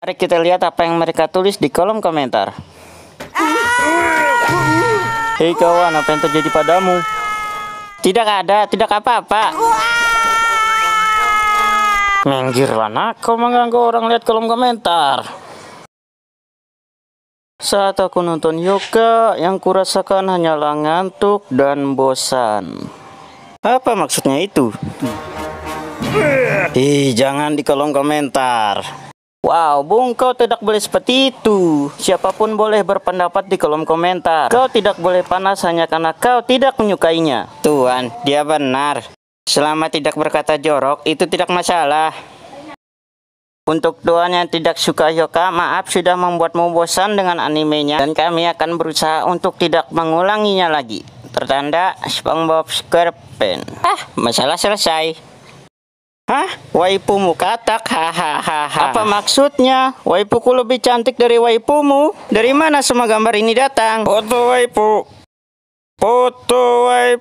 Mari kita lihat apa yang mereka tulis di kolom komentar. Hei kawan, apa yang terjadi padamu? Tidak ada, tidak apa-apa. Minggirlah nak, kau mengganggu orang lihat kolom komentar. Saat aku nonton yoga, yang kurasakan hanyalah ngantuk dan bosan. Apa maksudnya itu? Ih, jangan di kolom komentar. Wow, Bung, kau tidak boleh seperti itu. Siapapun boleh berpendapat di kolom komentar. Kau tidak boleh panas hanya karena kau tidak menyukainya. Tuhan, dia benar. Selama tidak berkata jorok, itu tidak masalah. Untuk doanya yang tidak suka Yoka, maaf sudah membuatmu bosan dengan animenya dan kami akan berusaha untuk tidak mengulanginya lagi. Tertanda SpongeBob SquarePants. Ah, masalah selesai. Hah? Waipumu katak? Hahaha. Apa maksudnya? Waipuku lebih cantik dari waipumu. Dari mana semua gambar ini datang? Foto waipu. Foto waipu.